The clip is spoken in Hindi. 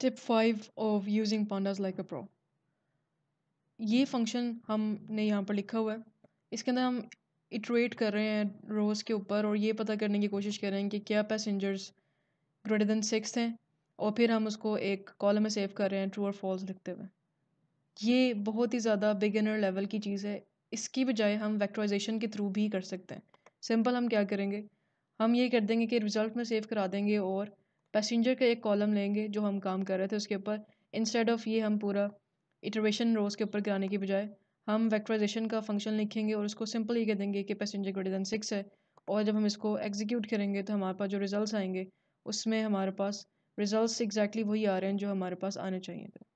tip five of using pandas like a pro ये फंक्शन हमने यहाँ पर लिखा हुआ है इसके अंदर हम इटरेट कर रहे हैं रोज़ के ऊपर और ये पता करने की कोशिश कर रहे हैं कि क्या पैसेंजर्स ग्रेटर देन सिक्स हैं और फिर हम उसको एक कॉलम में सेव कर रहे हैं ट्रू और फॉल्स लिखते हुए ये बहुत ही ज़्यादा बिगिनर लेवल की चीज़ है इसकी बजाय हम वैक्टराइजेशन के थ्रू भी कर सकते हैं सिंपल हम क्या करेंगे हम ये कर देंगे कि रिज़ल्ट में सेव करा देंगे और पैसेंजर का एक कॉलम लेंगे जो हम काम कर रहे थे उसके ऊपर इंस्टेड ऑफ़ ये हम पूरा इटरेशन रोज़ के ऊपर कराने की बजाय हम वेक्टराइजेशन का फंक्शन लिखेंगे और उसको सिंपल ये कह देंगे कि पैसेंजर ग्रेटर दैन सिक्स है और जब हम इसको एग्जीक्यूट करेंगे तो हमारे पास जो रिज़ल्ट आएंगे उसमें हमारे पास रिज़ल्ट एग्जैक्टली वही आ रहे हैं जो हमारे पास आने चाहिए थे